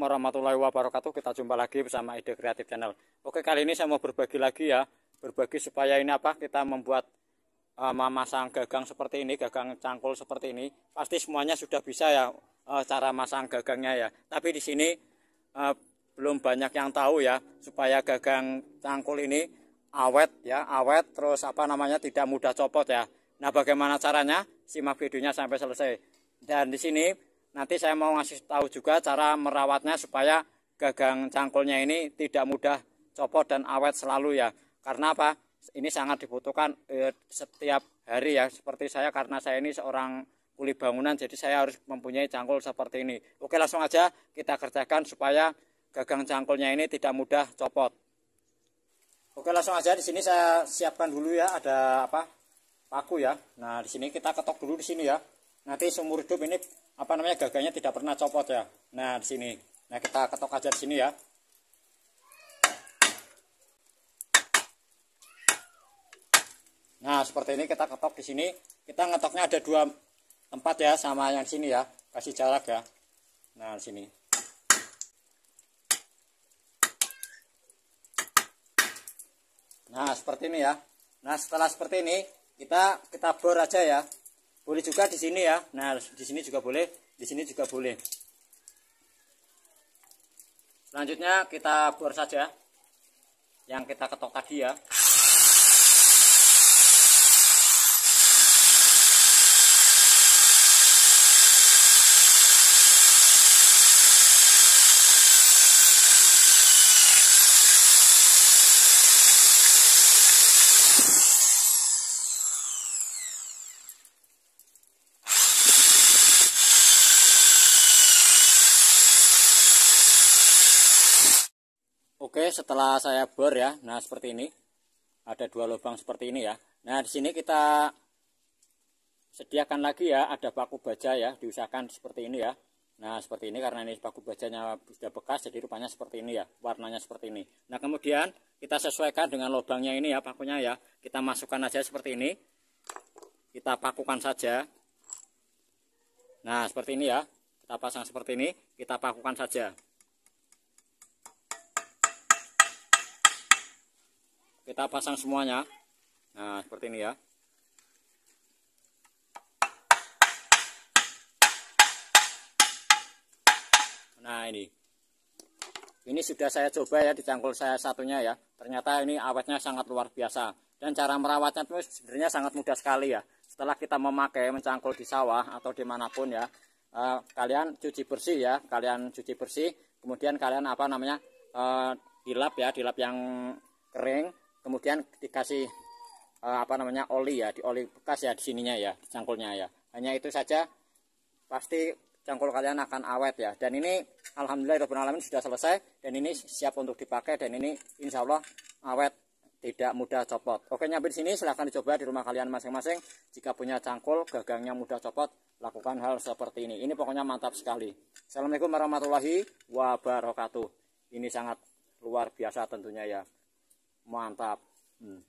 Assalamualaikum warahmatullahi wabarakatuh. Kita jumpa lagi bersama Ide Kreatif Channel. Oke, kali ini saya mau berbagi lagi ya. Berbagi supaya ini apa? Kita membuat uh, memasang gagang seperti ini, gagang cangkul seperti ini. Pasti semuanya sudah bisa ya uh, cara masang gagangnya ya. Tapi di sini uh, belum banyak yang tahu ya supaya gagang cangkul ini awet ya, awet terus apa namanya tidak mudah copot ya. Nah, bagaimana caranya? Simak videonya sampai selesai. Dan di sini nanti saya mau ngasih tahu juga cara merawatnya supaya gagang cangkulnya ini tidak mudah copot dan awet selalu ya karena apa ini sangat dibutuhkan eh, setiap hari ya seperti saya karena saya ini seorang kuli bangunan jadi saya harus mempunyai cangkul seperti ini oke langsung aja kita kerjakan supaya gagang cangkulnya ini tidak mudah copot oke langsung aja di sini saya siapkan dulu ya ada apa paku ya nah di sini kita ketok dulu di sini ya nanti seumur hidup ini apa namanya gagangnya tidak pernah copot ya nah di sini nah kita ketok aja di sini ya nah seperti ini kita ketok di sini kita ngetoknya ada dua tempat ya sama yang sini ya kasih jarak ya nah di sini nah seperti ini ya nah setelah seperti ini kita kita bor aja ya boleh juga di sini ya nah di sini juga boleh di sini juga boleh selanjutnya kita bor saja yang kita ketok tadi ya Oke, setelah saya bor ya, nah seperti ini. Ada dua lubang seperti ini ya. Nah, di sini kita sediakan lagi ya, ada paku baja ya, diusahakan seperti ini ya. Nah, seperti ini karena ini paku bajanya sudah bekas, jadi rupanya seperti ini ya, warnanya seperti ini. Nah, kemudian kita sesuaikan dengan lubangnya ini ya, pakunya ya. Kita masukkan aja seperti ini. Kita pakukan saja. Nah, seperti ini ya. Kita pasang seperti ini, kita pakukan saja. kita pasang semuanya nah seperti ini ya nah ini ini sudah saya coba ya di cangkul saya satunya ya ternyata ini awetnya sangat luar biasa dan cara merawatnya itu sebenarnya sangat mudah sekali ya setelah kita memakai mencangkul di sawah atau dimanapun ya eh, kalian cuci bersih ya kalian cuci bersih kemudian kalian apa namanya eh, dilap ya dilap yang kering kemudian dikasih uh, apa namanya oli ya, di oli bekas ya di sininya ya, cangkulnya ya. Hanya itu saja pasti cangkul kalian akan awet ya. Dan ini alhamdulillah alamin sudah selesai dan ini siap untuk dipakai dan ini insya Allah awet tidak mudah copot. Oke, nyampe di sini silahkan dicoba di rumah kalian masing-masing. Jika punya cangkul, gagangnya mudah copot, lakukan hal seperti ini. Ini pokoknya mantap sekali. Assalamualaikum warahmatullahi wabarakatuh. Ini sangat luar biasa tentunya ya mantap hmm.